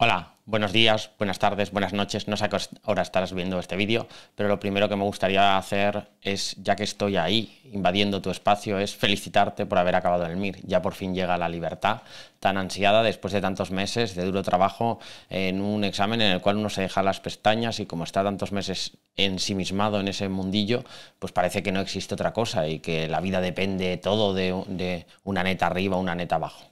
Hola, buenos días, buenas tardes, buenas noches. No sé a qué hora estarás viendo este vídeo, pero lo primero que me gustaría hacer es, ya que estoy ahí invadiendo tu espacio, es felicitarte por haber acabado el MIR. Ya por fin llega la libertad tan ansiada después de tantos meses de duro trabajo en un examen en el cual uno se deja las pestañas y como está tantos meses ensimismado en ese mundillo, pues parece que no existe otra cosa y que la vida depende todo de, de una neta arriba, una neta abajo.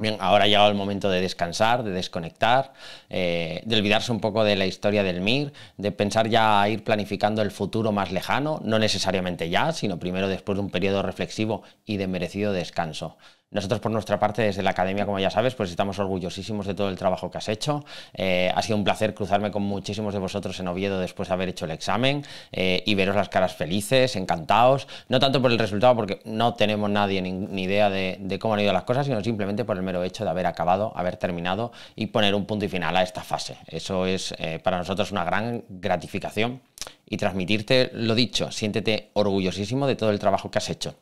Bien, ahora ha llegado el momento de descansar, de desconectar, eh, de olvidarse un poco de la historia del MIR, de pensar ya a ir planificando el futuro más lejano, no necesariamente ya, sino primero después de un periodo reflexivo y de merecido descanso. Nosotros por nuestra parte desde la academia, como ya sabes, pues estamos orgullosísimos de todo el trabajo que has hecho. Eh, ha sido un placer cruzarme con muchísimos de vosotros en Oviedo después de haber hecho el examen eh, y veros las caras felices, encantados, no tanto por el resultado porque no tenemos nadie ni, idea de, cómo han ido las cosas, sino simplemente por el mero hecho de haber acabado, haber terminado y poner un punto y final a esta fase. Eso es eh, para nosotros una gran gratificación y transmitirte lo dicho, siéntete orgullosísimo de todo el trabajo que has hecho.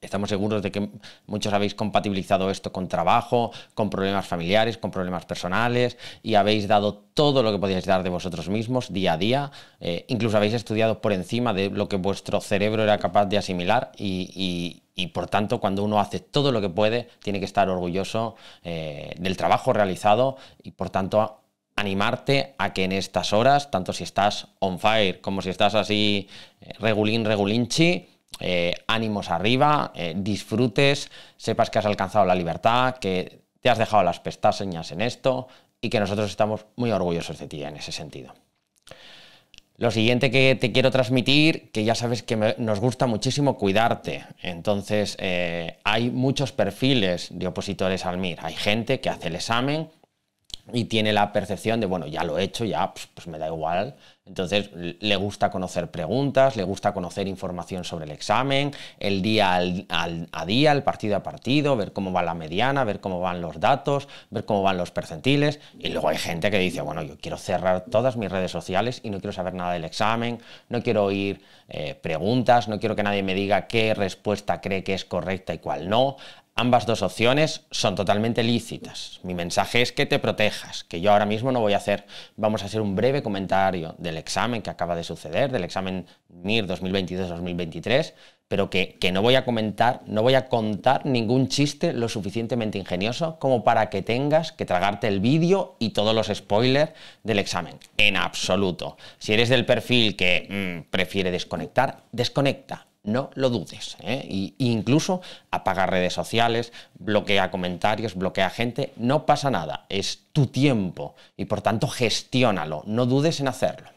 Estamos seguros de que muchos habéis compatibilizado esto con trabajo, con problemas familiares, con problemas personales y habéis dado todo lo que podíais dar de vosotros mismos día a día. Eh, incluso habéis estudiado por encima de lo que vuestro cerebro era capaz de asimilar y, por tanto cuando uno hace todo lo que puede tiene que estar orgulloso eh, del trabajo realizado y por tanto animarte a que en estas horas, tanto si estás on fire como si estás así eh, regulín regulinchi, eh, ánimos arriba, eh, disfrutes, sepas que has alcanzado la libertad, que te has dejado las pestañas en esto y que nosotros estamos muy orgullosos de ti en ese sentido. Lo siguiente que te quiero transmitir, que ya sabes que nos gusta muchísimo cuidarte. Entonces, eh, hay muchos perfiles de opositores al MIR. Hay gente que hace el examen y tiene la percepción de, bueno, ya lo he hecho, ya pues, pues me da igual, entonces, le gusta conocer preguntas, le gusta conocer información sobre el examen, el día a día, el partido a partido, ver cómo va la mediana, ver cómo van los datos, ver cómo van los percentiles. Y luego hay gente que dice, bueno, yo quiero cerrar todas mis redes sociales y no quiero saber nada del examen, no quiero oír eh, preguntas, no quiero que nadie me diga qué respuesta cree que es correcta y cuál no. Ambas dos opciones son totalmente lícitas. Mi mensaje es que te protejas, que yo ahora mismo no voy a hacer. Vamos a hacer un breve comentario del examen que acaba de suceder, del examen MIR 2022-2023, pero que, que, no voy a comentar, no voy a contar ningún chiste lo suficientemente ingenioso como para que tengas que tragarte el vídeo y todos los spoilers del examen. En absoluto. Si eres del perfil que mm, prefiere desconectar, desconecta no lo dudes. ¿eh? incluso apaga redes sociales, bloquea comentarios, bloquea gente, no pasa nada, es tu tiempo y por tanto gestiónalo, no dudes en hacerlo.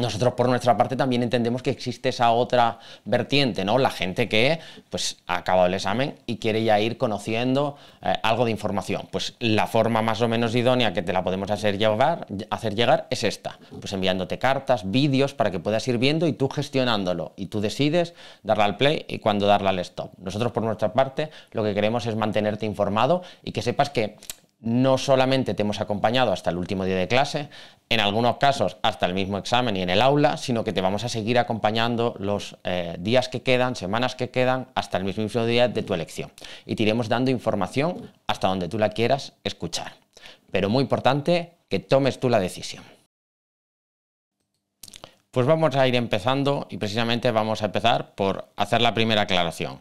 Nosotros por nuestra parte también entendemos que existe esa otra vertiente, ¿no? La gente que pues ha acabado el examen y quiere ya ir conociendo eh, algo de información. Pues la forma más o menos idónea que te la podemos hacer llegar, hacer llegar es esta, pues enviándote cartas, vídeos para que puedas ir viendo y tú gestionándolo y tú decides darle al play y cuándo darle al stop. Nosotros por nuestra parte lo que queremos es mantenerte informado y que sepas que no solamente te hemos acompañado hasta el último día de clase, en algunos casos hasta el mismo examen y en el aula, sino que te vamos a seguir acompañando los eh, días que quedan, semanas que quedan, hasta el mismo día de tu elección. Y te iremos dando información hasta donde tú la quieras escuchar. Pero muy importante que tomes tú la decisión. Pues vamos a ir empezando y precisamente vamos a empezar por hacer la primera aclaración.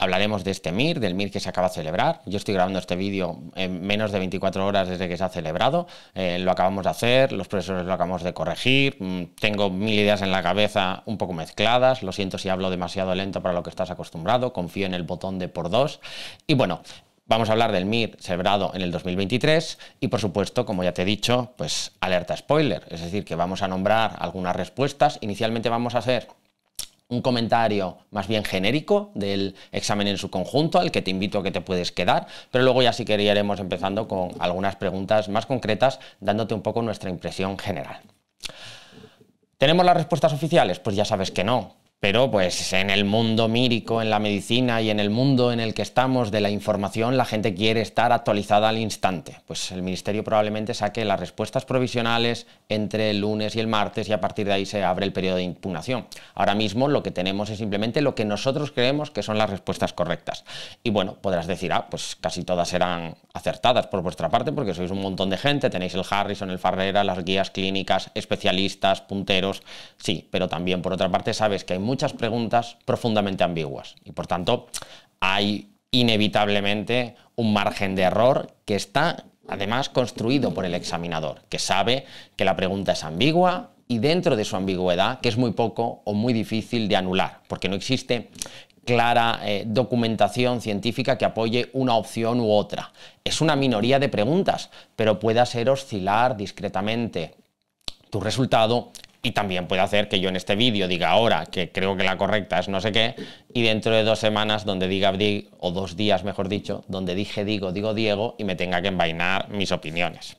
Hablaremos de este MIR, del MIR que se acaba de celebrar. Yo estoy grabando este vídeo en menos de 24 horas desde que se ha celebrado. Eh, lo acabamos de hacer, los profesores lo acabamos de corregir. Mm, tengo mil ideas en la cabeza un poco mezcladas. Lo siento si hablo demasiado lento para lo que estás acostumbrado. Confío en el botón de por dos. Y bueno, vamos a hablar del MIR celebrado en el 2023 y por supuesto, como ya te he dicho, pues alerta spoiler, es decir, que vamos a nombrar algunas respuestas. Inicialmente vamos a hacer un comentario más bien genérico del examen en su conjunto, al que te invito a que te puedes quedar, pero luego ya sí que iremos empezando con algunas preguntas más concretas, dándote un poco nuestra impresión general. ¿Tenemos las respuestas oficiales? Pues ya sabes que no, pero pues en el mundo mírico, en la medicina y en el mundo en el que estamos de la información, la gente quiere estar actualizada al instante. Pues el ministerio probablemente saque las respuestas provisionales entre el lunes y el martes y a partir de ahí se abre el periodo de impugnación. Ahora mismo lo que tenemos es simplemente lo que nosotros creemos que son las respuestas correctas. Y bueno, podrás decir, ah, pues casi todas eran acertadas por vuestra parte porque sois un montón de gente, tenéis el Harrison, el Farrera, las guías clínicas, especialistas, punteros, sí, pero también por otra parte sabes que hay muchas preguntas profundamente ambiguas. Y por tanto, hay inevitablemente un margen de error que está además construido por el examinador, que sabe que la pregunta es ambigua y dentro de su ambigüedad, que es muy poco o muy difícil de anular, porque no existe clara eh, documentación científica que apoye una opción u otra. Es una minoría de preguntas, pero puede ser oscilar discretamente tu resultado y también puede hacer que yo en este vídeo diga ahora que creo que la correcta es no sé qué, y dentro de dos semanas donde diga, o dos días mejor dicho, donde dije digo, digo Diego, y me tenga que envainar mis opiniones.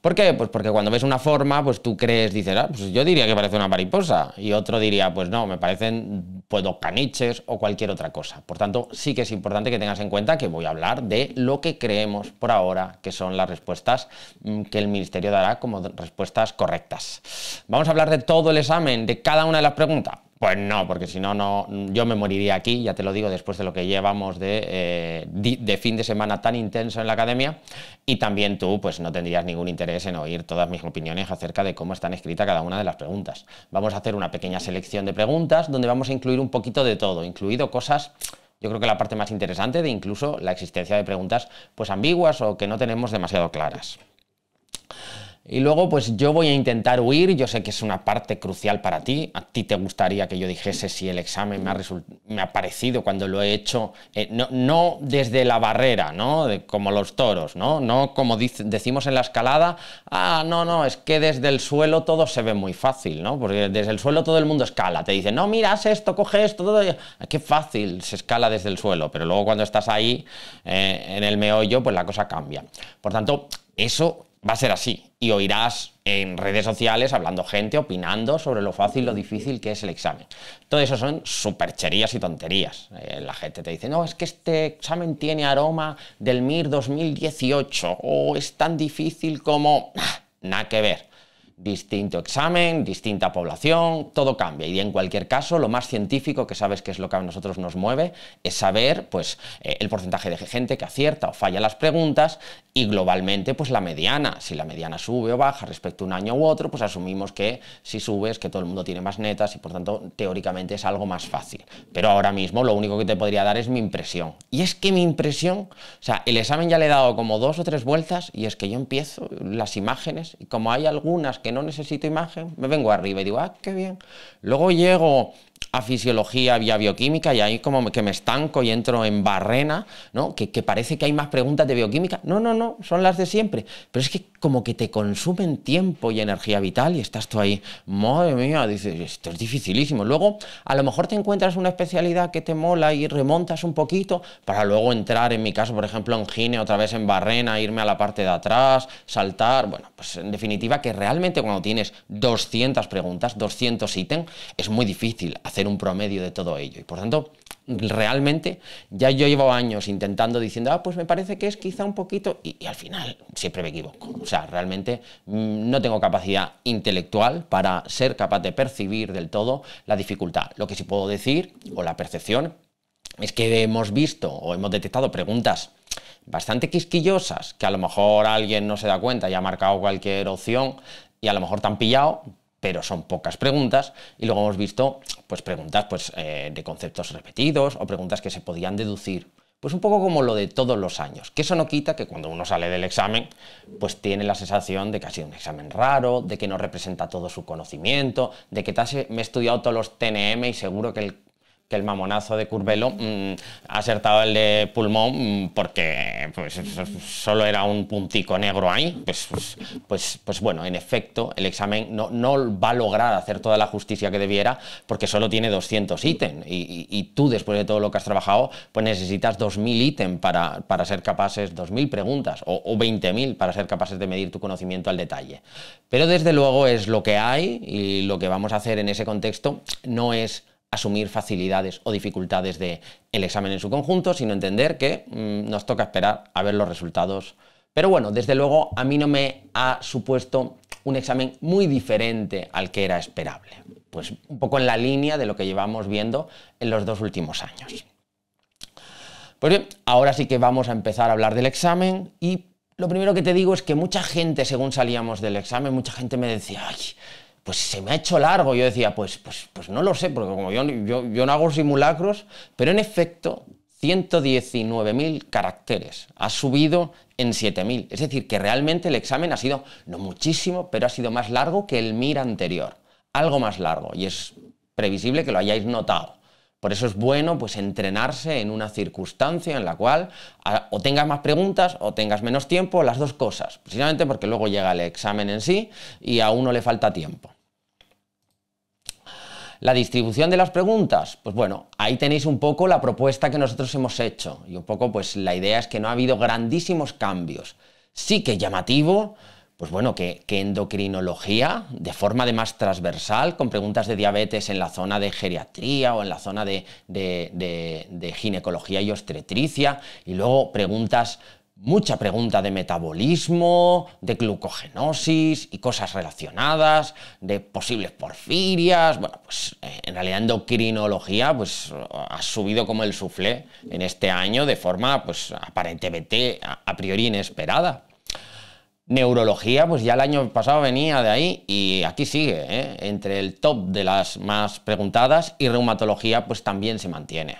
¿Por qué? Pues porque cuando ves una forma, pues tú crees, dices, ah, pues yo diría que parece una mariposa. Y otro diría, pues no, me parecen puedo, caniches o cualquier otra cosa. Por tanto, sí que es importante que tengas en cuenta que voy a hablar de lo que creemos por ahora que son las respuestas mm, que el ministerio dará como respuestas correctas. Vamos a hablar de todo el examen, de cada una de las preguntas. Pues no, porque si no, no, yo me moriría aquí, ya te lo digo, después de lo que llevamos eh, de, fin de semana tan intenso en la academia. Y también tú, pues no tendrías ningún interés en oír todas mis opiniones acerca de cómo están escritas cada una de las preguntas. Vamos a hacer una pequeña selección de preguntas donde vamos a incluir un poquito de todo, incluido cosas yo creo que la parte más interesante de incluso la existencia de preguntas pues ambiguas o que no tenemos demasiado claras. Y luego, pues yo voy a intentar huir, yo sé que es una parte crucial para ti, a ti te gustaría que yo dijese si el examen me ha, parecido cuando lo he hecho, eh, no, desde la barrera, ¿no? como los toros, ¿no? No como decimos en la escalada, ah, no, no, es que desde el suelo todo se ve muy fácil, ¿no? Porque desde el suelo todo el mundo escala, te dice, no, miras esto, coge esto, todo, ah, qué fácil se escala desde el suelo, pero luego cuando estás ahí, eh, en el meollo, pues la cosa cambia. Por tanto, eso va a ser así. Y oirás en redes sociales hablando gente, opinando sobre lo fácil, lo difícil que es el examen. Todo eso son supercherías y tonterías. Eh, la gente te dice, no, es que este examen tiene aroma del MIR 2018 o es tan difícil como... Ah, nada que ver distinto examen, distinta población, todo cambia. Y en cualquier caso, lo más científico que sabes que es lo que a nosotros nos mueve es saber pues, eh, el porcentaje de gente que acierta o falla las preguntas y globalmente pues, la mediana. Si la mediana sube o baja respecto a un año u otro, pues asumimos que si sube es que todo el mundo tiene más netas y por tanto teóricamente es algo más fácil. Pero ahora mismo lo único que te podría dar es mi impresión. Y es que mi impresión, o sea, el examen ya le he dado como dos o tres vueltas y es que yo empiezo las imágenes y como hay algunas que no necesito imagen, me vengo arriba y digo, ah, qué bien. Luego llego a fisiología vía bioquímica y ahí como que me estanco y entro en barrena, ¿no? Que, que, parece que hay más preguntas de bioquímica. No, no, no, son las de siempre. Pero es que como que te consumen tiempo y energía vital y estás tú ahí, madre mía, dices, esto es dificilísimo. Luego, a lo mejor te encuentras una especialidad que te mola y remontas un poquito para luego entrar, en mi caso, por ejemplo, en gine, otra vez en barrena, irme a la parte de atrás, saltar. Bueno, pues en definitiva que realmente cuando tienes 200 preguntas, 200 ítems, es muy difícil hacer un promedio de todo ello. Y por tanto, realmente ya yo llevo años intentando diciendo, ah, pues me parece que es quizá un poquito, y, al final siempre me equivoco. O sea, realmente mm, no tengo capacidad intelectual para ser capaz de percibir del todo la dificultad. Lo que sí puedo decir, o la percepción, es que hemos visto o hemos detectado preguntas bastante quisquillosas, que a lo mejor alguien no se da cuenta y ha marcado cualquier opción y a lo mejor tan pillado, pero son pocas preguntas. Y luego hemos visto pues, preguntas pues, eh, de conceptos repetidos o preguntas que se podían deducir. Pues un poco como lo de todos los años, que eso no quita que cuando uno sale del examen, pues tiene la sensación de que ha sido un examen raro, de que no representa todo su conocimiento, de que me he estudiado todos los TNM y seguro que el que el mamonazo de Curvelo mm, ha acertado el de pulmón mm, porque pues, solo era un puntico negro ahí. Pues, pues, pues, pues, bueno, en efecto, el examen no, no va a lograr hacer toda la justicia que debiera porque solo tiene 200 ítems y, tú, después de todo lo que has trabajado, pues necesitas 2.000 ítems para, ser capaces, 2.000 preguntas o, o 20.000 para ser capaces de medir tu conocimiento al detalle. Pero desde luego es lo que hay y lo que vamos a hacer en ese contexto no es asumir facilidades o dificultades del el examen en su conjunto, sino entender que mm, nos toca esperar a ver los resultados. Pero bueno, desde luego a mí no me ha supuesto un examen muy diferente al que era esperable, pues un poco en la línea de lo que llevamos viendo en los dos últimos años. Pues bien, ahora sí que vamos a empezar a hablar del examen y lo primero que te digo es que mucha gente, según salíamos del examen, mucha gente me decía, ay, pues se me ha hecho largo. Yo decía, pues, pues, pues no lo sé, porque como yo, yo no hago simulacros, pero en efecto, 119.000 caracteres. Ha subido en 7.000. Es decir, que realmente el examen ha sido, no muchísimo, pero ha sido más largo que el MIR anterior. Algo más largo. Y es previsible que lo hayáis notado. Por eso es bueno pues, entrenarse en una circunstancia en la cual ah, o tengas más preguntas o tengas menos tiempo, las dos cosas, precisamente porque luego llega el examen en sí y a uno le falta tiempo. La distribución de las preguntas, pues bueno, ahí tenéis un poco la propuesta que nosotros hemos hecho y un poco pues la idea es que no ha habido grandísimos cambios. Sí que llamativo, pues bueno, que, endocrinología, de forma de más transversal, con preguntas de diabetes en la zona de geriatría o en la zona de, ginecología y obstetricia, y luego preguntas, mucha pregunta de metabolismo, de glucogenosis y cosas relacionadas, de posibles porfirias, bueno, pues eh, en realidad endocrinología pues ha subido como el suflé en este año de forma pues aparentemente a priori inesperada. Neurología, pues ya el año pasado venía de ahí y aquí sigue, ¿eh? entre el top de las más preguntadas y reumatología, pues también se mantiene.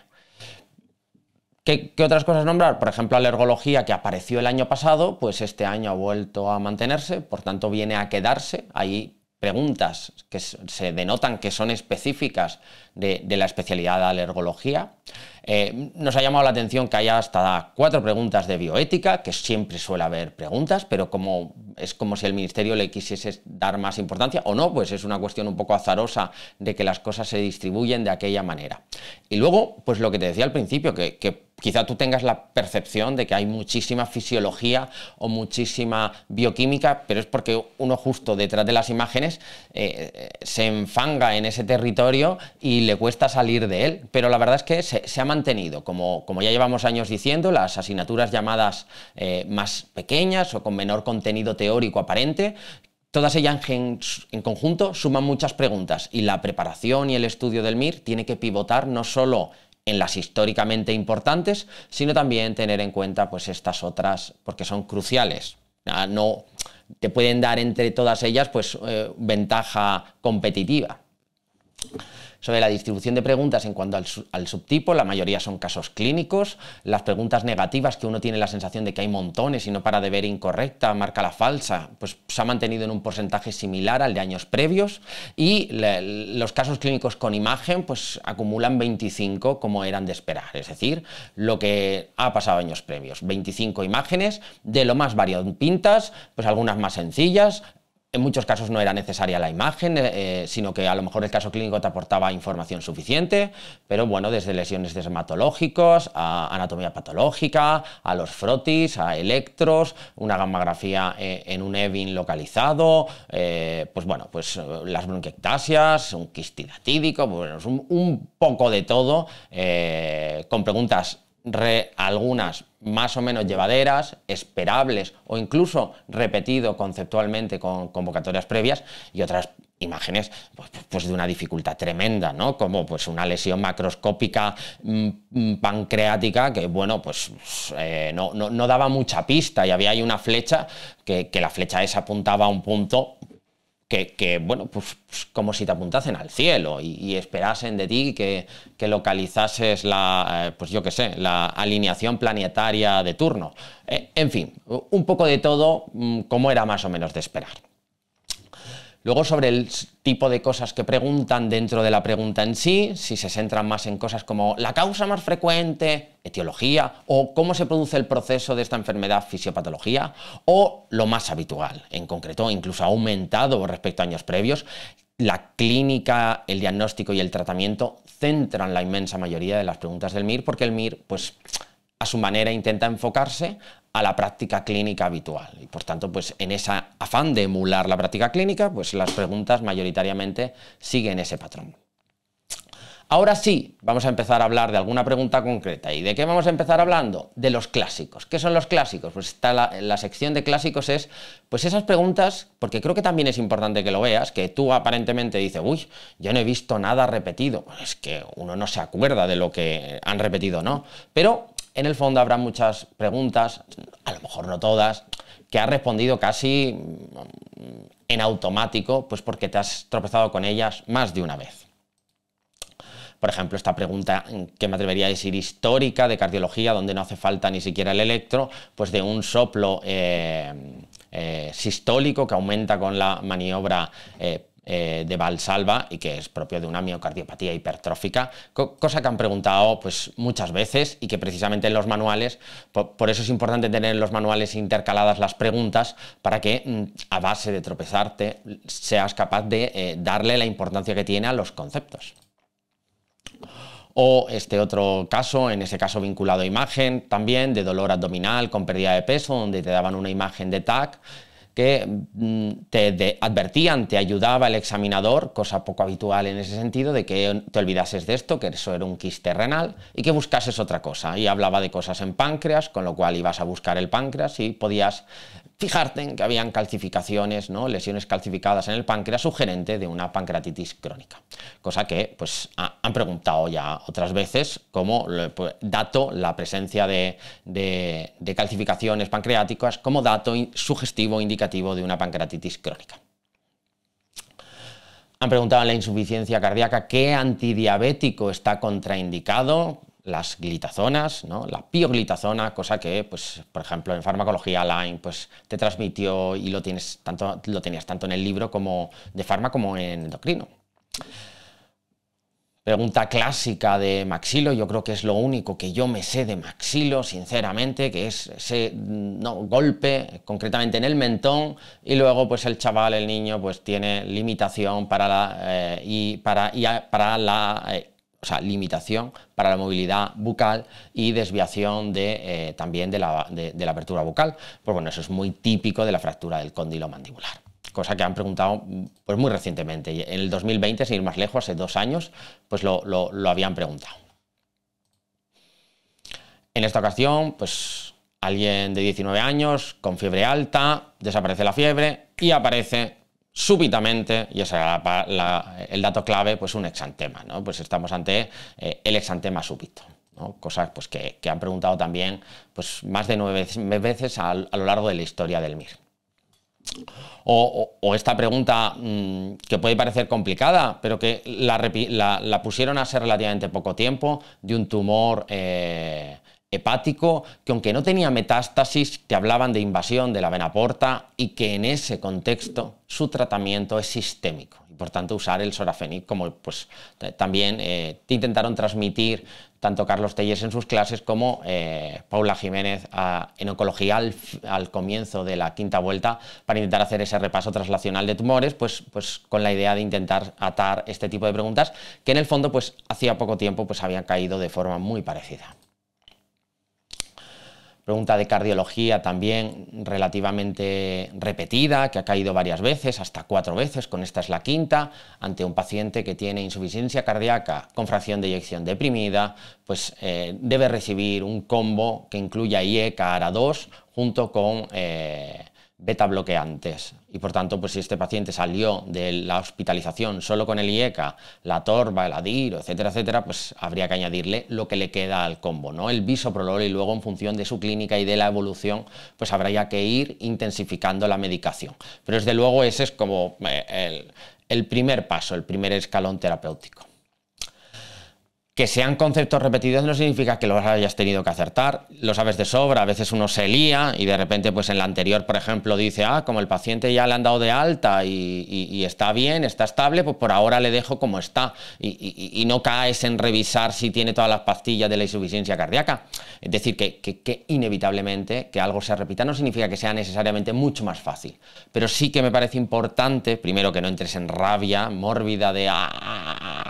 ¿Qué, ¿Qué, otras cosas nombrar? Por ejemplo, alergología que apareció el año pasado, pues este año ha vuelto a mantenerse, por tanto viene a quedarse. Ahí preguntas que se denotan que son específicas de, la especialidad de alergología. Eh, nos ha llamado la atención que haya hasta cuatro preguntas de bioética, que siempre suele haber preguntas, pero como es como si el ministerio le quisiese dar más importancia o no, pues es una cuestión un poco azarosa de que las cosas se distribuyen de aquella manera. Y luego, pues lo que te decía al principio, que quizá tú tengas la percepción de que hay muchísima fisiología o muchísima bioquímica, pero es porque uno justo detrás de las imágenes eh, eh, se enfanga en ese territorio y le cuesta salir de él. Pero la verdad es que se, ha mantenido, como, como, ya llevamos años diciendo, las asignaturas llamadas eh, más pequeñas o con menor contenido teórico aparente, Todas ellas en, en, conjunto suman muchas preguntas y la preparación y el estudio del MIR tiene que pivotar no solo en las históricamente importantes, sino también tener en cuenta pues estas otras, porque son cruciales. Ah, no te pueden dar entre todas ellas pues eh, ventaja competitiva. Sobre la distribución de preguntas en cuanto al, subtipo, la mayoría son casos clínicos. Las preguntas negativas, que uno tiene la sensación de que hay montones y no para de ver incorrecta, marca la falsa, pues se ha mantenido en un porcentaje similar al de años previos. Y los casos clínicos con imagen, pues acumulan 25 como eran de esperar, es decir, lo que ha pasado años previos. 25 imágenes de lo más variado, pintas, pues algunas más sencillas, en muchos casos no era necesaria la imagen, eh, eh, sino que a lo mejor el caso clínico te aportaba información suficiente, pero bueno, desde lesiones dermatológicos a anatomía patológica, a los frotis, a electros, una gammagrafía eh, en un EVIN localizado, pues bueno, pues las bronquiectasias, un quistidatídico, bueno, un, un poco de todo, con preguntas re, algunas más o menos llevaderas, esperables o incluso repetido conceptualmente con convocatorias previas y otras imágenes pues, pues de una dificultad tremenda, ¿no? Como pues una lesión macroscópica mm, mm, pancreática que, bueno, pues eh, no, no, daba mucha pista y había ahí una flecha que, que la flecha esa apuntaba a un punto que, bueno, pues, pues, como si te apuntasen al cielo y, esperasen de ti que, localizases la, eh, pues yo qué sé, la alineación planetaria de turno. Eh, en fin, un poco de todo mm, como era más o menos de esperar. Luego sobre el tipo de cosas que preguntan dentro de la pregunta en sí, si se centran más en cosas como la causa más frecuente, etiología, o cómo se produce el proceso de esta enfermedad, fisiopatología, o lo más habitual, en concreto, incluso ha aumentado respecto a años previos, la clínica, el diagnóstico y el tratamiento centran la inmensa mayoría de las preguntas del MIR, porque el MIR, pues a su manera, intenta enfocarse a la práctica clínica habitual. Y por tanto, pues en ese afán de emular la práctica clínica, pues las preguntas mayoritariamente siguen ese patrón. Ahora sí, vamos a empezar a hablar de alguna pregunta concreta. ¿Y de qué vamos a empezar hablando? De los clásicos. ¿Qué son los clásicos? Pues está la, sección de clásicos es, pues esas preguntas, porque creo que también es importante que lo veas, que tú aparentemente dices, uy, yo no he visto nada repetido. Es que uno no se acuerda de lo que han repetido, ¿no? Pero en el fondo habrá muchas preguntas, a lo mejor no todas, que has respondido casi mm, en automático, pues porque te has tropezado con ellas más de una vez. Por ejemplo, esta pregunta mm, que me atrevería a decir histórica de cardiología, donde no hace falta ni siquiera el electro, pues de un soplo eh, eh, sistólico que aumenta con la maniobra eh, de Valsalva y que es propio de una miocardiopatía hipertrófica, cosa que han preguntado pues, muchas veces y que precisamente en los manuales, por, eso es importante tener en los manuales intercaladas las preguntas para que mm, a base de tropezarte seas capaz de darle la importancia que tiene a los conceptos. O este otro caso, en ese caso vinculado a imagen, también de dolor abdominal con pérdida de peso, donde te daban una imagen de TAC que mm, te advertían, te ayudaba el examinador, cosa poco habitual en ese sentido, de que te olvidases de esto, que eso era un quiste renal, y que buscases otra cosa. Y hablaba de cosas en páncreas, con lo cual ibas a buscar el páncreas y podías fijarte en que habían calcificaciones, ¿no? lesiones calcificadas en el páncreas sugerente de una pancreatitis crónica, cosa que pues, han preguntado ya otras veces como pues, dato la presencia de, calcificaciones pancreáticas como dato sugestivo indicativo de una pancreatitis crónica. Han preguntado en la insuficiencia cardíaca qué antidiabético está contraindicado las glitazonas, ¿no? la pioglitazona, cosa que, pues, por ejemplo, en farmacología line, pues, te transmitió y lo, tienes tanto, lo tenías tanto en el libro como de farma como en endocrino. Pregunta clásica de Maxilo, yo creo que es lo único que yo me sé de Maxilo, sinceramente, que es ese mm, golpe, concretamente en el mentón, y luego pues el chaval, el niño, pues tiene limitación para la, eh, y para, para la eh, o sea, limitación para la movilidad bucal y desviación de, eh, también de la, apertura bucal. Pues bueno, eso es muy típico de la fractura del cóndilo mandibular. Cosa que han preguntado pues muy recientemente. En el 2020, sin ir más lejos, hace dos años, pues lo, lo habían preguntado. En esta ocasión, pues alguien de 19 años, con fiebre alta, desaparece la fiebre y aparece súbitamente, y ese era el dato clave, pues un exantema. ¿no? Pues estamos ante eh, el exantema súbito. ¿no? Cosas pues, que, han preguntado también pues, más de nueve veces a, lo largo de la historia del MIR. O, esta pregunta mm, que puede parecer complicada, pero que la, la, la, pusieron hace relativamente poco tiempo, de un tumor eh, hepático, que aunque no tenía metástasis, te hablaban de invasión de la vena porta y que en ese contexto su tratamiento es sistémico. Y por tanto usar el sorafenib como pues también te eh, intentaron transmitir tanto Carlos Telles en sus clases como eh, Paula Jiménez en oncología al, comienzo de la quinta vuelta para intentar hacer ese repaso traslacional de tumores, pues, pues con la idea de intentar atar este tipo de preguntas que en el fondo pues hacía poco tiempo pues habían caído de forma muy parecida pregunta de cardiología también relativamente repetida, que ha caído varias veces, hasta cuatro veces, con esta es la quinta, ante un paciente que tiene insuficiencia cardíaca con fracción de eyección deprimida, pues eh, debe recibir un combo que incluya IECA ARA2 junto con eh, beta bloqueantes. Y por tanto, pues si este paciente salió de la hospitalización solo con el IECA, la torba, el adiro, etcétera, etcétera, pues habría que añadirle lo que le queda al combo, ¿no? El bisoprolol y luego en función de su clínica y de la evolución, pues habría que ir intensificando la medicación. Pero desde luego ese es como eh, el primer paso, el primer escalón terapéutico que sean conceptos repetidos no significa que los hayas tenido que acertar, lo sabes de sobra, a veces uno se lía y de repente pues en la anterior, por ejemplo, dice, ah, como el paciente ya le han dado de alta y, está bien, está estable, pues por ahora le dejo como está y, no caes en revisar si tiene todas las pastillas de la insuficiencia cardíaca. Es decir, que, inevitablemente que algo se repita no significa que sea necesariamente mucho más fácil, pero sí que me parece importante, primero que no entres en rabia mórbida de, ah, ah, ah,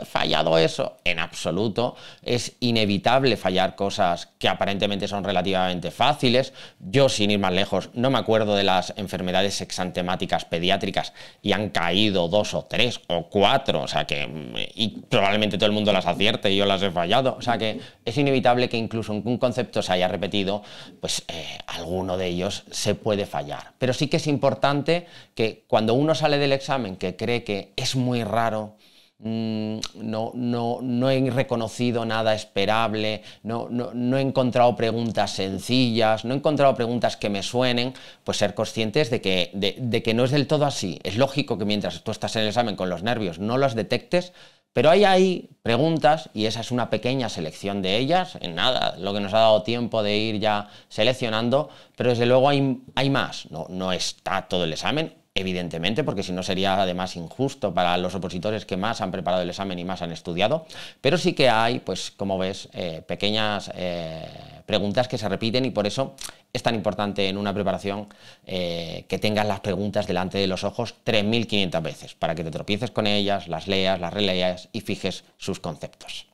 he fallado eso. En absoluto, es inevitable fallar cosas que aparentemente son relativamente fáciles. Yo, sin ir más lejos, no me acuerdo de las enfermedades exantemáticas pediátricas y han caído dos o tres o cuatro, o sea que y probablemente todo el mundo las acierte y yo las he fallado. O sea que es inevitable que incluso en un concepto se haya repetido, pues eh, alguno de ellos se puede fallar. Pero sí que es importante que cuando uno sale del examen que cree que es muy raro, Mm, no, no, no, he reconocido nada esperable, no, no, he encontrado preguntas sencillas, no he encontrado preguntas que me suenen, pues ser conscientes de que, de, que no es del todo así. Es lógico que mientras tú estás en el examen con los nervios no los detectes, pero hay ahí preguntas, y esa es una pequeña selección de ellas, en nada, lo que nos ha dado tiempo de ir ya seleccionando, pero desde luego hay, hay más, no, no está todo el examen, evidentemente, porque si no sería además injusto para los opositores que más han preparado el examen y más han estudiado, pero sí que hay, pues como ves, eh, pequeñas eh, preguntas que se repiten y por eso es tan importante en una preparación eh, que tengas las preguntas delante de los ojos 3.500 veces, para que te tropieces con ellas, las leas, las releas y fijes sus conceptos.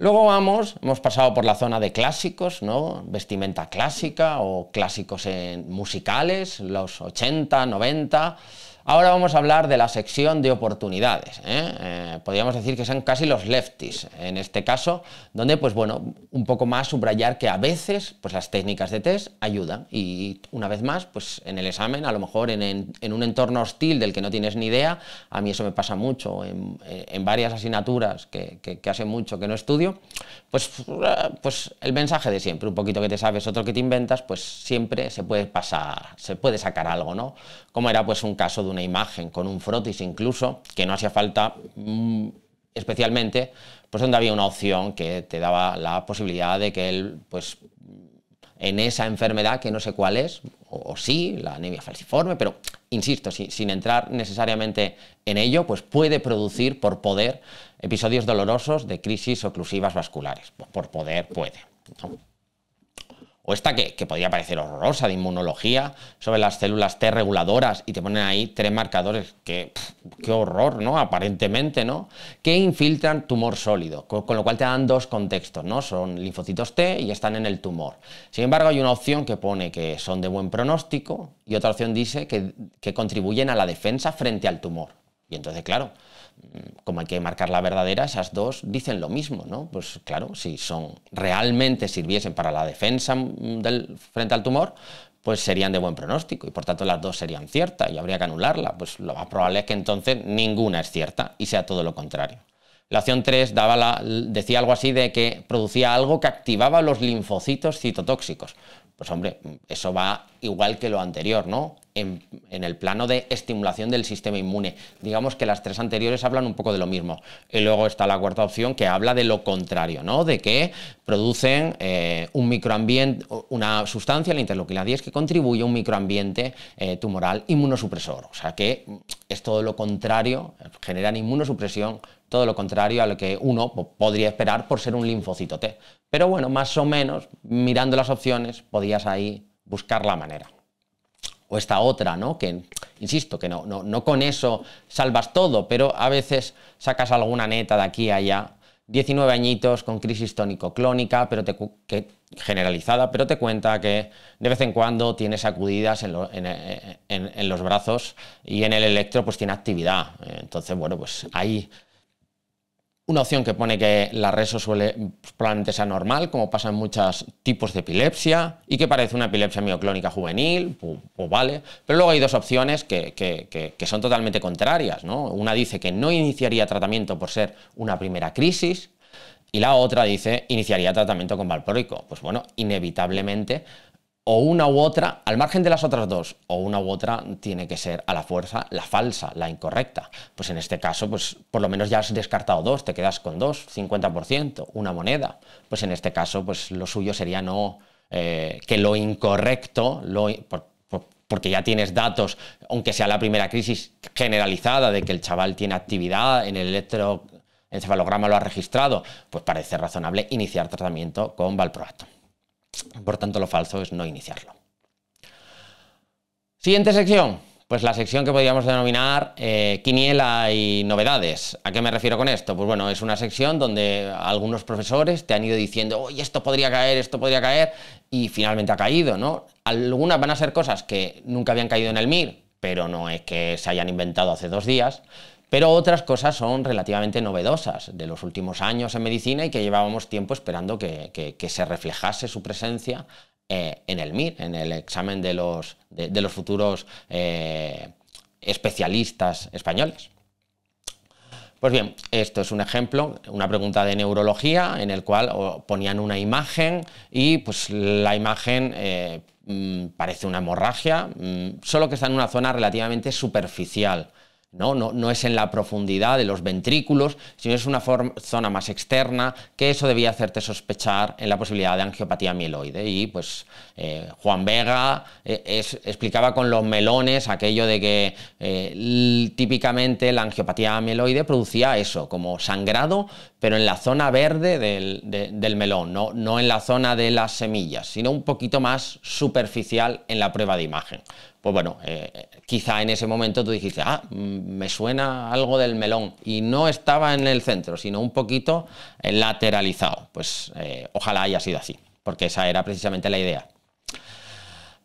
Luego vamos, hemos pasado por la zona de clásicos, ¿no? Vestimenta clásica o clásicos en musicales, los 80, 90. Ahora vamos a hablar de la sección de oportunidades. ¿eh? Eh, podríamos decir que son casi los lefties, en este caso, donde, pues bueno, un poco más subrayar que a veces pues, las técnicas de test ayudan. Y una vez más, pues en el examen, a lo mejor en, un entorno hostil del que no tienes ni idea, a mí eso me pasa mucho en, varias asignaturas que, hace mucho que no estudio, pues, pues el mensaje de siempre, un poquito que te sabes, otro que te inventas, pues siempre se puede pasar, se puede sacar algo, ¿no? Como era pues un caso de un imagen, con un frotis incluso, que no hacía falta mm, especialmente, pues donde había una opción que te daba la posibilidad de que él, pues en esa enfermedad que no sé cuál es, o, sí, la anemia falciforme, pero insisto, sin entrar necesariamente en ello, pues puede producir por poder episodios dolorosos de crisis oclusivas vasculares. Por poder puede o esta que, podría parecer horrorosa de inmunología sobre las células T reguladoras y te ponen ahí tres marcadores que qué horror, ¿no? Aparentemente, ¿no? Que infiltran tumor sólido, con, lo cual te dan dos contextos, ¿no? Son linfocitos T y están en el tumor. Sin embargo, hay una opción que pone que son de buen pronóstico y otra opción dice que, que contribuyen a la defensa frente al tumor. Y entonces, claro, como hay que marcar la verdadera, esas dos dicen lo mismo, ¿no? Pues claro, si son realmente sirviesen para la defensa mm, frente al tumor, pues serían de buen pronóstico y por tanto las dos serían ciertas y habría que anularla. Pues lo más probable es que entonces ninguna es cierta y sea todo lo contrario. La opción 3 daba la, decía algo así de que producía algo que activaba los linfocitos citotóxicos. Pues hombre, eso va igual que lo anterior, ¿no? en, el plano de estimulación del sistema inmune. Digamos que las tres anteriores hablan un poco de lo mismo. Y luego está la cuarta opción que habla de lo contrario, ¿no? De que producen eh, un microambiente, una sustancia, la interleuquina 10, que contribuye a un microambiente eh, tumoral inmunosupresor. O sea que es todo lo contrario, generan inmunosupresión todo lo contrario a lo que uno podría esperar por ser un linfocito T. Pero bueno, más o menos, mirando las opciones, podías ahí buscar la manera o esta otra, ¿no? Que, insisto, que no, no, no con eso salvas todo, pero a veces sacas alguna neta de aquí a allá 19 añitos con crisis tónico-clónica pero te, generalizada, pero te cuenta que de vez en cuando tiene sacudidas eh, en, en, los brazos y en el electro pues tiene actividad. Entonces, bueno, pues ahí una opción que pone que la reso suele probablemente sea normal, como pasa en muchos tipos de epilepsia, y que parece una epilepsia mioclónica juvenil, pues, pues vale. Pero luego hay dos opciones que, son totalmente contrarias. Una dice que no iniciaría tratamiento por ser una primera crisis, y la otra dice iniciaría tratamiento con valproico. Pues bueno, inevitablemente o una u otra, al margen de las otras dos, o una u otra tiene que ser a la fuerza la falsa, la incorrecta. Pues en este caso, pues por lo menos ya has descartado dos, te quedas con dos, 50%, una moneda. Pues en este caso, pues lo suyo sería no eh, que lo incorrecto, lo, porque ya tienes datos, aunque sea la primera crisis generalizada de que el chaval tiene actividad en el electroencefalograma lo ha registrado, pues parece razonable iniciar tratamiento con valproato. Por tanto, lo falso es no iniciarlo. Siguiente sección. Pues la sección que podríamos denominar eh, quiniela y novedades. ¿A qué me refiero con esto? Pues bueno, es una sección donde algunos profesores te han ido diciendo, oye, esto podría caer, esto podría caer, y finalmente ha caído, ¿no? Algunas van a ser cosas que nunca habían caído en el MIR, pero no es que se hayan inventado hace dos días, pero otras cosas son relativamente novedosas de los últimos años en medicina y que llevábamos tiempo esperando que, se reflejase su presencia eh, en el MIR, en el examen de los, futuros eh, especialistas españoles. Pues bien, esto es un ejemplo, una pregunta de neurología en el cual ponían una imagen y pues la imagen eh, mm, parece una hemorragia, mm, solo que está en una zona relativamente superficial no, no, no, es en la profundidad de los ventrículos, sino es una zona más externa, que eso debía hacerte sospechar en la posibilidad de angiopatía mieloide. Y pues eh, Juan Vega eh, explicaba con los melones aquello de que eh, típicamente la angiopatía mieloide producía eso, como sangrado, pero en la zona verde del, melón, no en la zona de las semillas, sino un poquito más superficial en la prueba de imagen pues bueno, eh, quizá en ese momento tú dijiste, ah, mm, me suena algo del melón y no estaba en el centro, sino un poquito lateralizado. Pues eh, ojalá haya sido así, porque esa era precisamente la idea.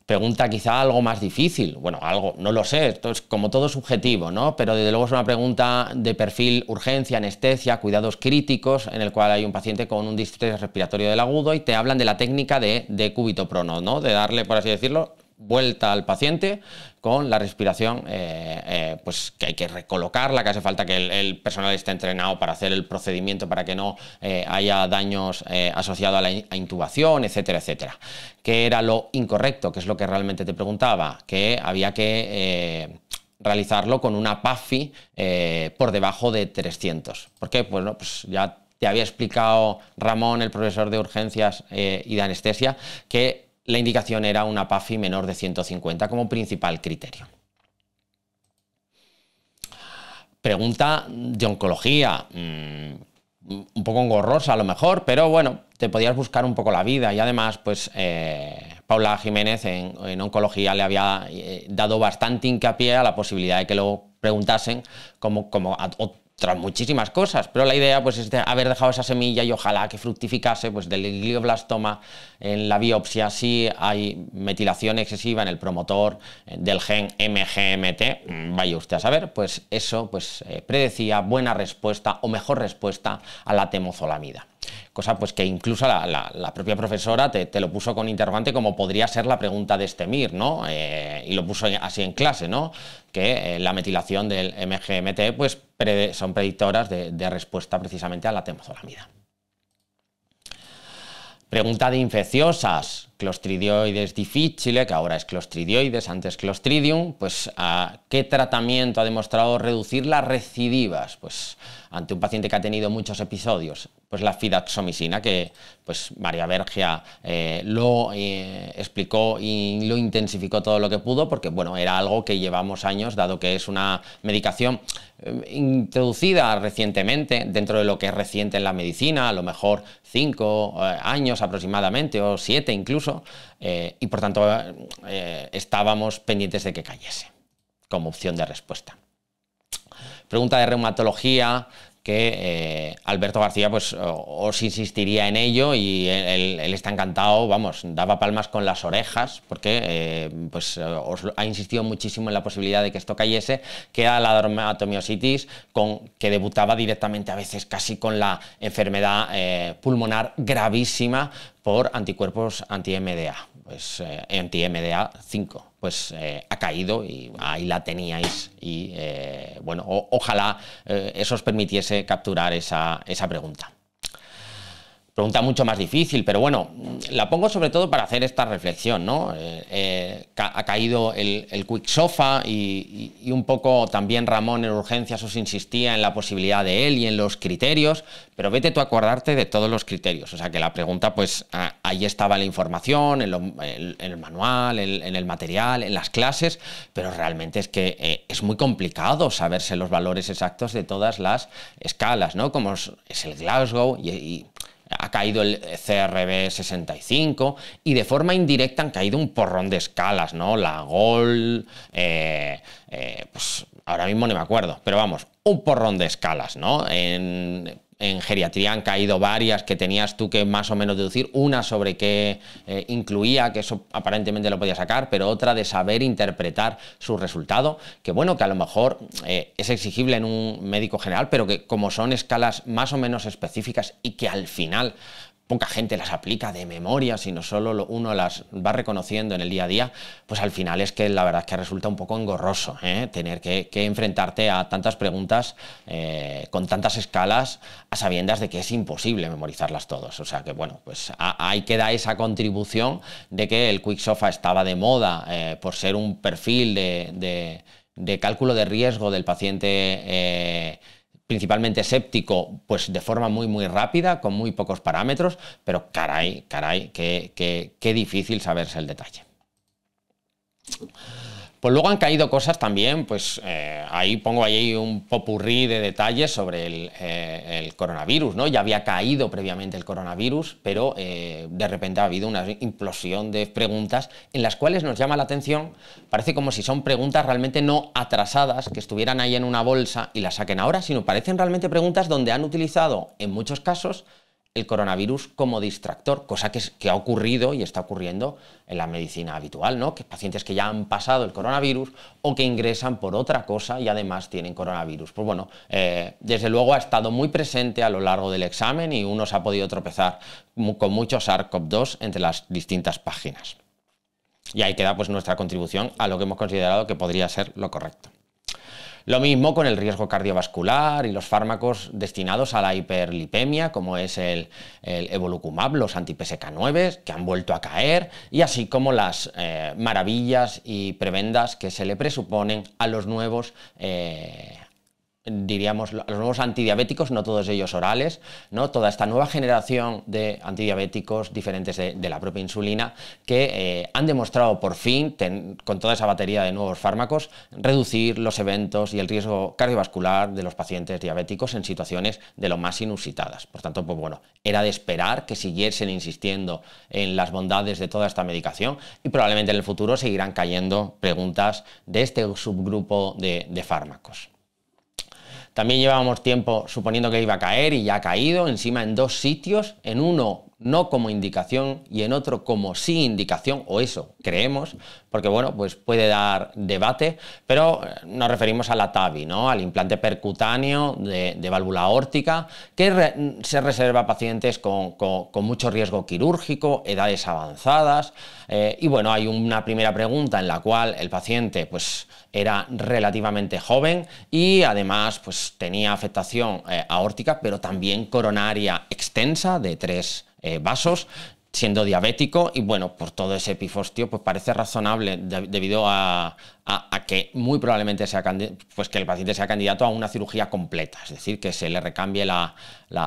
Pregunta quizá algo más difícil, bueno, algo, no lo sé, esto es como todo subjetivo, ¿no? Pero desde luego es una pregunta de perfil urgencia, anestesia, cuidados críticos, en el cual hay un paciente con un distrés respiratorio del agudo y te hablan de la técnica de, de cúbito prono, ¿no? De darle, por así decirlo, vuelta al paciente con la respiración eh, eh, pues que hay que recolocarla, que hace falta que el, personal esté entrenado para hacer el procedimiento para que no eh, haya daños asociados a la intubación, etcétera, etcétera. ¿Qué era lo incorrecto? ¿Qué es lo que realmente te preguntaba? Que había que realizarlo con una PAFI por debajo de 300. ¿Por qué? Pues, no, pues ya te había explicado Ramón, el profesor de urgencias y de anestesia, que la indicación era una PAFI menor de 150 como principal criterio. Pregunta de oncología, mm, un poco engorrosa a lo mejor, pero bueno, te podías buscar un poco la vida y además, pues eh, Paula Jiménez en, oncología le había eh, dado bastante hincapié a la posibilidad de que luego preguntasen como, como a, tras muchísimas cosas, pero la idea pues, es de haber dejado esa semilla y ojalá que fructificase pues, del glioblastoma en la biopsia si hay metilación excesiva en el promotor eh, del gen MGMT, mm, vaya usted a saber, pues eso pues, eh, predecía buena respuesta o mejor respuesta a la temozolamida cosa pues que incluso la, propia profesora te, lo puso con interrogante como podría ser la pregunta de este MIR, ¿no? Eh, y lo puso así en clase, ¿no? Que eh, la metilación del MGMT pues, son predictoras de, de, respuesta precisamente a la temozolamida. Pregunta de infecciosas clostridioides difficile, que ahora es clostridioides, antes clostridium, pues ¿a ah, qué tratamiento ha demostrado reducir las recidivas? Pues ante un paciente que ha tenido muchos episodios, pues la fidaxomicina que pues María Vergia eh, lo eh, explicó y lo intensificó todo lo que pudo, porque bueno, era algo que llevamos años, dado que es una medicación eh, introducida recientemente, dentro de lo que es reciente en la medicina, a lo mejor cinco años aproximadamente, o siete incluso, eh, y por tanto eh, estábamos pendientes de que cayese como opción de respuesta. Pregunta de reumatología que eh, Alberto García pues os insistiría en ello y él, está encantado, vamos, daba palmas con las orejas porque pues os ha insistido muchísimo en la posibilidad de que esto cayese, que era la dermatomiositis con, que debutaba directamente a veces casi con la enfermedad pulmonar gravísima por anticuerpos anti-MDA, pues eh, anti-MDA 5, pues eh, ha caído y ahí la teníais y eh, bueno, ojalá eso os permitiese capturar esa pregunta pregunta mucho más difícil, pero bueno, la pongo sobre todo para hacer esta reflexión, ¿no? Eh, eh, ha caído el, quick sofa y, un poco también Ramón en urgencias os insistía en la posibilidad de él y en los criterios, pero vete tú a acordarte de todos los criterios, o sea que la pregunta pues ahí estaba la información, en, el manual, en, el material, en las clases, pero realmente es que eh, es muy complicado saberse los valores exactos de todas las escalas, ¿no? Como es, el Glasgow y ha caído el CRB 65 y de forma indirecta han caído un porrón de escalas, ¿no? La Gol, eh, eh, pues ahora mismo no me acuerdo, pero vamos, un porrón de escalas, ¿no? En, en geriatría han caído varias que tenías tú que más o menos deducir, una sobre qué eh, incluía, que eso aparentemente lo podía sacar, pero otra de saber interpretar su resultado, que bueno, que a lo mejor eh, es exigible en un médico general, pero que como son escalas más o menos específicas y que al final poca gente las aplica de memoria, sino solo uno las va reconociendo en el día a día, pues al final es que la verdad es que resulta un poco engorroso ¿eh? tener que, enfrentarte a tantas preguntas eh, con tantas escalas a sabiendas de que es imposible memorizarlas todas. O sea que bueno, pues hay que queda esa contribución de que el Quicksofa estaba de moda eh, por ser un perfil de, cálculo de riesgo del paciente principalmente séptico, pues de forma muy, muy rápida, con muy pocos parámetros, pero caray, caray, qué, qué, qué difícil saberse el detalle. Pues luego han caído cosas también, pues eh, ahí pongo ahí un popurrí de detalles sobre eh, el, coronavirus, ¿no? Ya había caído previamente el coronavirus, pero eh, de repente ha habido una implosión de preguntas en las cuales nos llama la atención, parece como si son preguntas realmente no atrasadas, que estuvieran ahí en una bolsa y las saquen ahora, sino parecen realmente preguntas donde han utilizado, en muchos casos, el coronavirus como distractor, cosa que, ha ocurrido y está ocurriendo en la medicina habitual, ¿no? Que pacientes que ya han pasado el coronavirus o que ingresan por otra cosa y además tienen coronavirus. Pues bueno, eh, desde luego ha estado muy presente a lo largo del examen y uno se ha podido tropezar con muchos arcop 2 entre las distintas páginas. Y ahí queda pues nuestra contribución a lo que hemos considerado que podría ser lo correcto. Lo mismo con el riesgo cardiovascular y los fármacos destinados a la hiperlipemia, como es el, evolucumab, los anti 9 que han vuelto a caer, y así como las eh, maravillas y prebendas que se le presuponen a los nuevos eh, diríamos, los nuevos antidiabéticos, no todos ellos orales, ¿no? toda esta nueva generación de antidiabéticos diferentes de, la propia insulina que eh, han demostrado por fin, con toda esa batería de nuevos fármacos, reducir los eventos y el riesgo cardiovascular de los pacientes diabéticos en situaciones de lo más inusitadas. Por tanto, pues bueno, era de esperar que siguiesen insistiendo en las bondades de toda esta medicación y probablemente en el futuro seguirán cayendo preguntas de este subgrupo de fármacos. También llevábamos tiempo suponiendo que iba a caer y ya ha caído, encima en dos sitios, en uno no como indicación y en otro como sí indicación, o eso creemos, porque bueno, pues puede dar debate, pero eh, nos referimos a la TAVI, ¿no? al implante percutáneo de, válvula aórtica, que se reserva a pacientes con, mucho riesgo quirúrgico, edades avanzadas, eh, y bueno, hay una primera pregunta en la cual el paciente pues era relativamente joven y además pues tenía afectación eh, aórtica, pero también coronaria extensa de tres eh, vasos siendo diabético y bueno, por todo ese epifostio pues parece razonable debido a, que muy probablemente sea pues que el paciente sea candidato a una cirugía completa, es decir, que se le recambie la,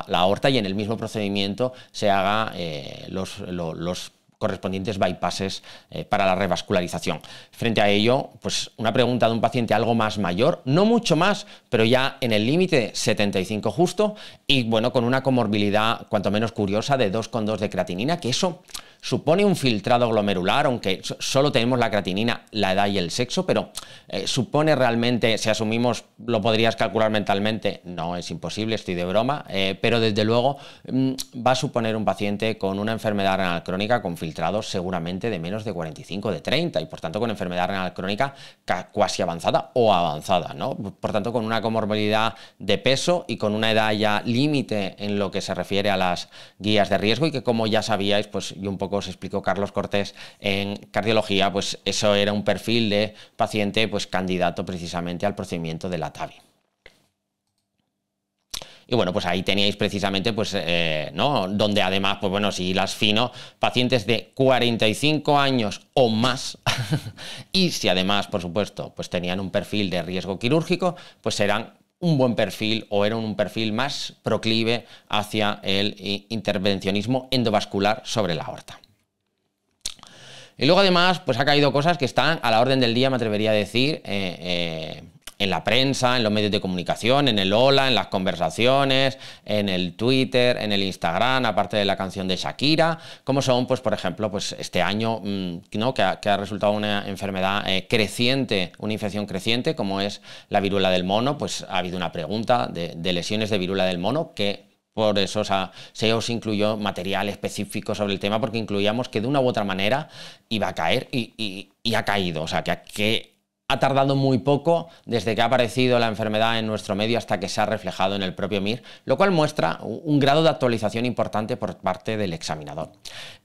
aorta y en el mismo procedimiento se haga eh, los, los correspondientes bypasses eh, para la revascularización. Frente a ello, pues una pregunta de un paciente algo más mayor, no mucho más, pero ya en el límite 75 justo y bueno, con una comorbilidad cuanto menos curiosa de 2,2 de creatinina, que eso supone un filtrado glomerular, aunque solo tenemos la creatinina, la edad y el sexo, pero eh, supone realmente, si asumimos, lo podrías calcular mentalmente, no, es imposible, estoy de broma, eh, pero desde luego mm, va a suponer un paciente con una enfermedad renal crónica con filtrados seguramente de menos de 45, de 30, y por tanto con enfermedad renal crónica casi avanzada o avanzada, ¿no? Por tanto, con una comorbilidad de peso y con una edad ya límite en lo que se refiere a las guías de riesgo y que como ya sabíais, pues y un poco os explicó Carlos Cortés en cardiología, pues eso era un perfil de paciente pues candidato precisamente al procedimiento de la TAVI. Y bueno, pues ahí teníais precisamente, pues, eh, ¿no? Donde además, pues bueno, si las fino, pacientes de 45 años o más, y si además, por supuesto, pues tenían un perfil de riesgo quirúrgico, pues serán un buen perfil o era un perfil más proclive hacia el eh, intervencionismo endovascular sobre la aorta. Y luego además, pues ha caído cosas que están a la orden del día, me atrevería a decir, eh, eh, en la prensa, en los medios de comunicación, en el hola, en las conversaciones, en el Twitter, en el Instagram, aparte de la canción de Shakira, como son, pues, por ejemplo, pues este año mm, ¿no? que, ha, resultado una enfermedad eh, creciente, una infección creciente, como es la viruela del mono, pues ha habido una pregunta de, lesiones de viruela del mono que por eso se os incluyó material específico sobre el tema, porque incluíamos que de una u otra manera iba a caer y, ha caído. O sea, que ha tardado muy poco desde que ha aparecido la enfermedad en nuestro medio hasta que se ha reflejado en el propio MIR, lo cual muestra un grado de actualización importante por parte del examinador.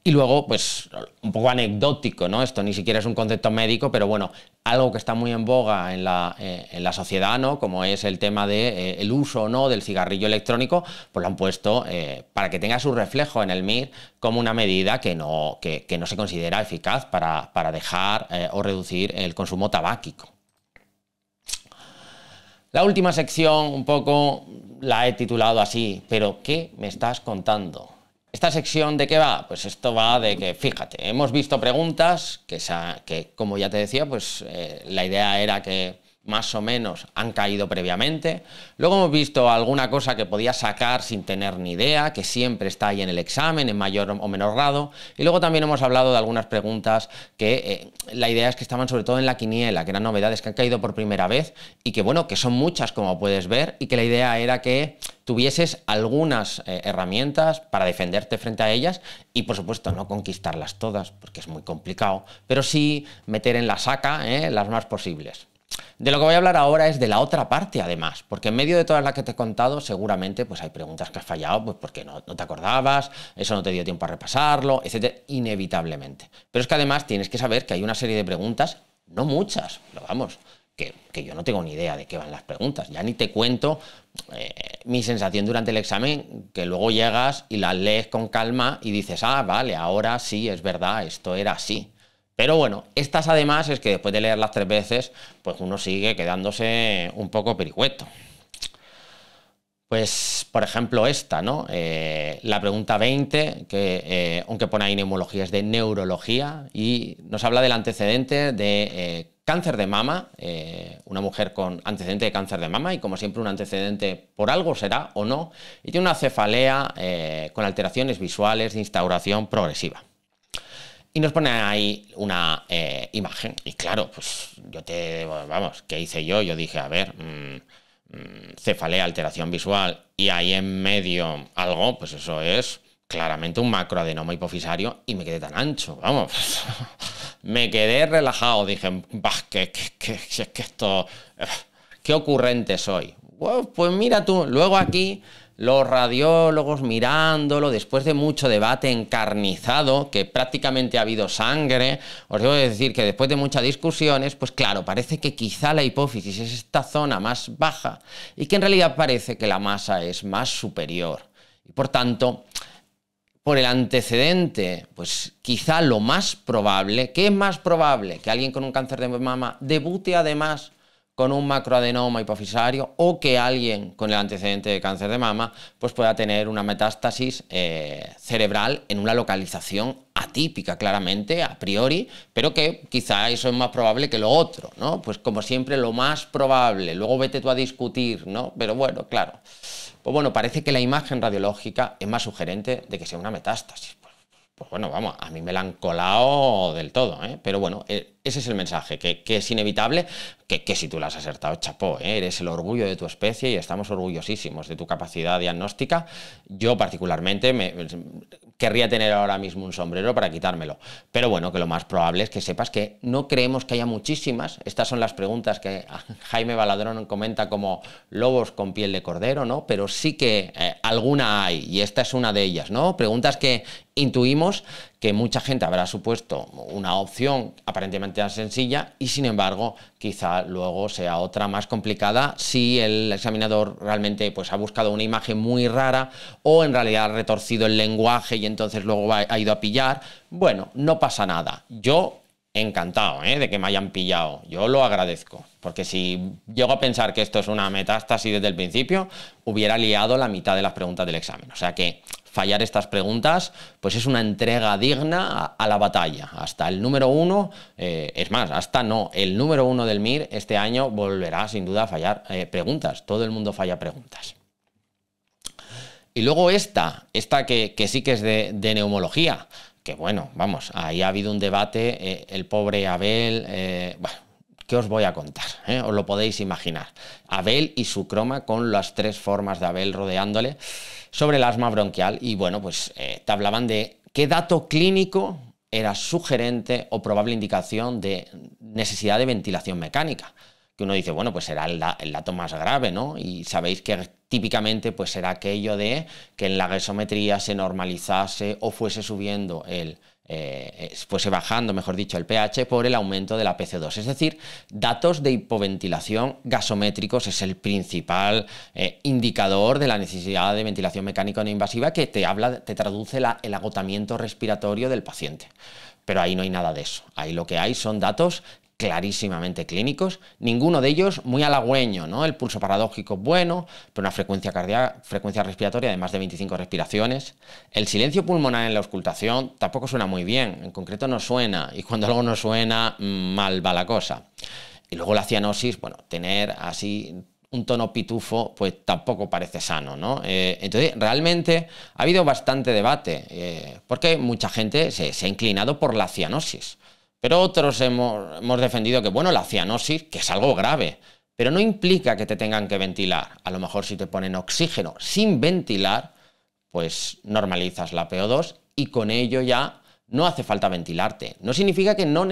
Y luego, pues, un poco anecdótico, ¿no? Esto ni siquiera es un concepto médico, pero bueno, algo que está muy en boga en la, eh, sociedad, ¿no? Como es el tema del de, eh, el uso no del cigarrillo electrónico, pues lo han puesto eh, para que tenga su reflejo en el MIR como una medida que no, no se considera eficaz para, para dejar o reducir el consumo tabáquico. La última sección, un poco, la he titulado así, pero ¿qué me estás contando? ¿Esta sección de qué va? Pues esto va de que, fíjate, hemos visto preguntas que, que como ya te decía, pues eh, la idea era que más o menos han caído previamente. Luego hemos visto alguna cosa que podía sacar sin tener ni idea, que siempre está ahí en el examen, en mayor o menor grado. Y luego también hemos hablado de algunas preguntas que eh, la idea es que estaban sobre todo en la quiniela, que eran novedades que han caído por primera vez y que bueno, que son muchas como puedes ver y que la idea era que tuvieses algunas eh, herramientas para defenderte frente a ellas y por supuesto no conquistarlas todas, porque es muy complicado, pero sí meter en la saca eh, las más posibles. De lo que voy a hablar ahora es de la otra parte, además, porque en medio de todas las que te he contado, seguramente pues hay preguntas que has fallado, pues porque no, te acordabas, eso no te dio tiempo a repasarlo, etcétera, inevitablemente. Pero es que además tienes que saber que hay una serie de preguntas, no muchas, pero vamos, que, yo no tengo ni idea de qué van las preguntas. Ya ni te cuento eh, mi sensación durante el examen, que luego llegas y las lees con calma y dices, ah, vale, ahora sí, es verdad, esto era así. Pero bueno, estas además es que después de leerlas tres veces, pues uno sigue quedándose un poco pericueto. Pues, por ejemplo, esta, ¿no? Eh, la pregunta 20, que eh, aunque pone ahí neumología, es de neurología y nos habla del antecedente de eh, cáncer de mama, una mujer con antecedente de cáncer de mama y como siempre un antecedente por algo será o no, y tiene una cefalea con alteraciones visuales de instauración progresiva. Y nos pone ahí una eh, imagen. Y claro, pues yo te. Vamos, ¿qué hice yo? Yo dije, a ver, mm, mm, cefalea, alteración visual, y ahí en medio algo, pues eso es claramente un macroadenoma hipofisario y me quedé tan ancho, vamos. me quedé relajado, dije, bah, que, es que, esto. Eh, qué ocurrente soy. pues mira tú, luego aquí los radiólogos mirándolo, después de mucho debate encarnizado, que prácticamente ha habido sangre, os debo decir que después de muchas discusiones, pues claro, parece que quizá la hipófisis es esta zona más baja y que en realidad parece que la masa es más superior. Y por tanto, por el antecedente, pues quizá lo más probable, ¿qué es más probable? Que alguien con un cáncer de mama debute además con un macroadenoma hipofisario o que alguien con el antecedente de cáncer de mama pues pueda tener una metástasis eh, cerebral en una localización atípica claramente, a priori, pero que quizá eso es más probable que lo otro, ¿no? Pues como siempre lo más probable, luego vete tú a discutir, ¿no? Pero bueno, claro. Pues bueno, parece que la imagen radiológica es más sugerente de que sea una metástasis. Pues bueno, vamos, a mí me la han colado del todo, ¿eh? Pero bueno, eh, ese es el mensaje, que, es inevitable, que, si tú la has acertado, chapó, ¿eh? eres el orgullo de tu especie y estamos orgullosísimos de tu capacidad diagnóstica. Yo particularmente me, querría tener ahora mismo un sombrero para quitármelo. Pero bueno, que lo más probable es que sepas que no creemos que haya muchísimas. Estas son las preguntas que Jaime Baladrón comenta como lobos con piel de cordero, ¿no? Pero sí que eh, alguna hay y esta es una de ellas, ¿no? Preguntas que Intuimos que mucha gente habrá supuesto una opción aparentemente tan sencilla y sin embargo quizá luego sea otra más complicada si el examinador realmente pues, ha buscado una imagen muy rara o en realidad ha retorcido el lenguaje y entonces luego ha ido a pillar. Bueno, no pasa nada. Yo encantado ¿eh? de que me hayan pillado. Yo lo agradezco, porque si llego a pensar que esto es una metástasis desde el principio, hubiera liado la mitad de las preguntas del examen. O sea que fallar estas preguntas, pues es una entrega digna a, la batalla. Hasta el número uno, eh, es más, hasta no, el número uno del MIR este año volverá sin duda a fallar eh, preguntas. Todo el mundo falla preguntas. Y luego esta, esta que, sí que es de neumología que bueno, vamos, ahí ha habido un debate, eh, el pobre Abel, eh, bueno, ¿qué os voy a contar? Eh? Os lo podéis imaginar. Abel y su croma con las tres formas de Abel rodeándole sobre el asma bronquial y bueno, pues te hablaban de qué dato clínico era sugerente o probable indicación de necesidad de ventilación mecánica que uno dice, bueno, pues será el, dato más grave, ¿no? Y sabéis que típicamente pues será aquello de que en la gasometría se normalizase o fuese subiendo el, eh, fuese bajando, mejor dicho, el pH por el aumento de la PC2. Es decir, datos de hipoventilación gasométricos es el principal eh, indicador de la necesidad de ventilación mecánica no invasiva que te habla, te traduce el agotamiento respiratorio del paciente. Pero ahí no hay nada de eso. Ahí lo que hay son datos clarísimamente clínicos, ninguno de ellos muy halagüeño, ¿no? El pulso paradójico bueno, pero una frecuencia, cardíaca, frecuencia respiratoria de más de 25 respiraciones. El silencio pulmonar en la auscultación tampoco suena muy bien, en concreto no suena, y cuando algo no suena, mm, mal va la cosa. Y luego la cianosis, bueno, tener así un tono pitufo, pues tampoco parece sano, ¿no? Eh, entonces, realmente ha habido bastante debate, eh, porque mucha gente se, ha inclinado por la cianosis. Pero otros hemos, defendido que, bueno, la cianosis, que es algo grave, pero no implica que te tengan que ventilar. A lo mejor si te ponen oxígeno sin ventilar, pues normalizas la PO2 y con ello ya no hace falta ventilarte. No significa que, no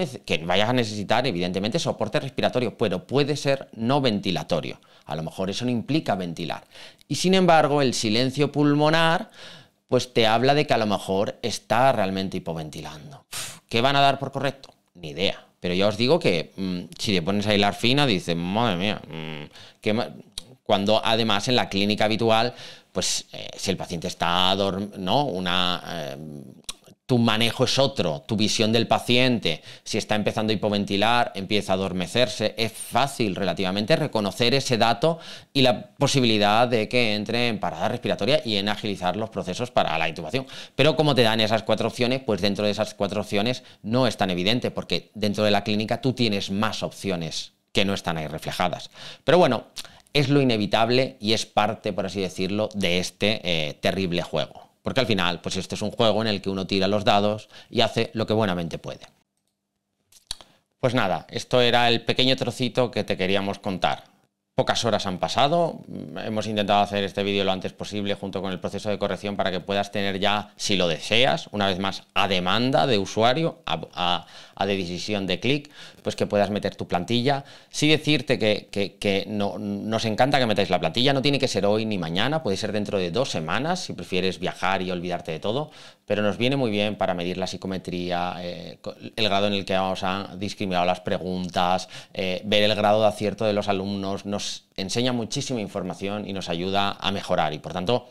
vayas a necesitar, evidentemente, soporte respiratorio, pero puede ser no ventilatorio. A lo mejor eso no implica ventilar. Y sin embargo, el silencio pulmonar, pues te habla de que a lo mejor está realmente hipoventilando. ¿Qué van a dar por correcto? ni idea. Pero ya os digo que mm, si le pones a hilar fina, dices, madre mía, mm, que cuando además en la clínica habitual, pues eh, si el paciente está, ¿no? Una, eh, tu manejo es otro, tu visión del paciente, si está empezando a hipoventilar, empieza a adormecerse, es fácil relativamente reconocer ese dato y la posibilidad de que entre en parada respiratoria y en agilizar los procesos para la intubación. Pero como te dan esas cuatro opciones, pues dentro de esas cuatro opciones no es tan evidente, porque dentro de la clínica tú tienes más opciones que no están ahí reflejadas. Pero bueno, es lo inevitable y es parte, por así decirlo, de este eh, terrible juego. Porque al final, pues esto es un juego en el que uno tira los dados y hace lo que buenamente puede. Pues nada, esto era el pequeño trocito que te queríamos contar. Pocas horas han pasado, hemos intentado hacer este vídeo lo antes posible junto con el proceso de corrección para que puedas tener ya, si lo deseas, una vez más, a demanda de usuario, a, decisión de clic, pues que puedas meter tu plantilla. Sí decirte que, no, nos encanta que metáis la plantilla, no tiene que ser hoy ni mañana, puede ser dentro de dos semanas, si prefieres viajar y olvidarte de todo, pero nos viene muy bien para medir la psicometría, eh, el grado en el que os a discriminado las preguntas, eh, ver el grado de acierto de los alumnos, nos enseña muchísima información y nos ayuda a mejorar y por tanto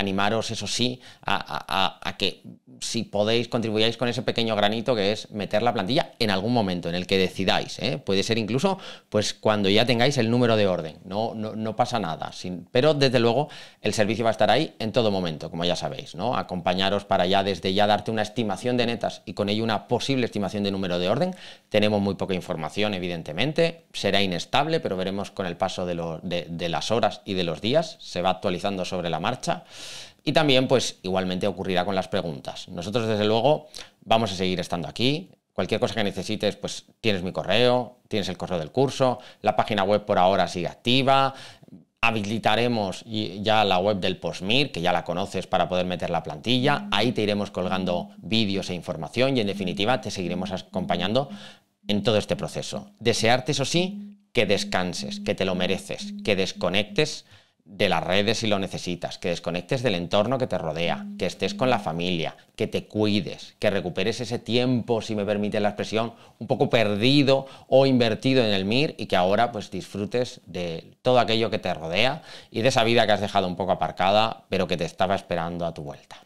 animaros, eso sí, a, que si podéis contribuyáis con ese pequeño granito que es meter la plantilla en algún momento en el que decidáis. ¿eh? Puede ser incluso pues, cuando ya tengáis el número de orden, no, no, pasa nada. pero desde luego el servicio va a estar ahí en todo momento, como ya sabéis, ¿no? acompañaros para ya desde ya darte una estimación de netas y con ello una posible estimación de número de orden. Tenemos muy poca información, evidentemente, será inestable, pero veremos con el paso de, de las horas y de los días, se va actualizando sobre la marcha. Y también, pues igualmente ocurrirá con las preguntas. Nosotros, desde luego, vamos a seguir estando aquí. Cualquier cosa que necesites, pues tienes mi correo, tienes el correo del curso, la página web por ahora sigue activa, habilitaremos ya la web del POSMIR, que ya la conoces para poder meter la plantilla, ahí te iremos colgando vídeos e información y en definitiva te seguiremos acompañando en todo este proceso. Desearte, eso sí, que descanses, que te lo mereces, que desconectes de las redes si lo necesitas, que desconectes del entorno que te rodea, que estés con la familia, que te cuides, que recuperes ese tiempo, si me permite la expresión, un poco perdido o invertido en el MIR y que ahora pues disfrutes de todo aquello que te rodea y de esa vida que has dejado un poco aparcada, pero que te estaba esperando a tu vuelta.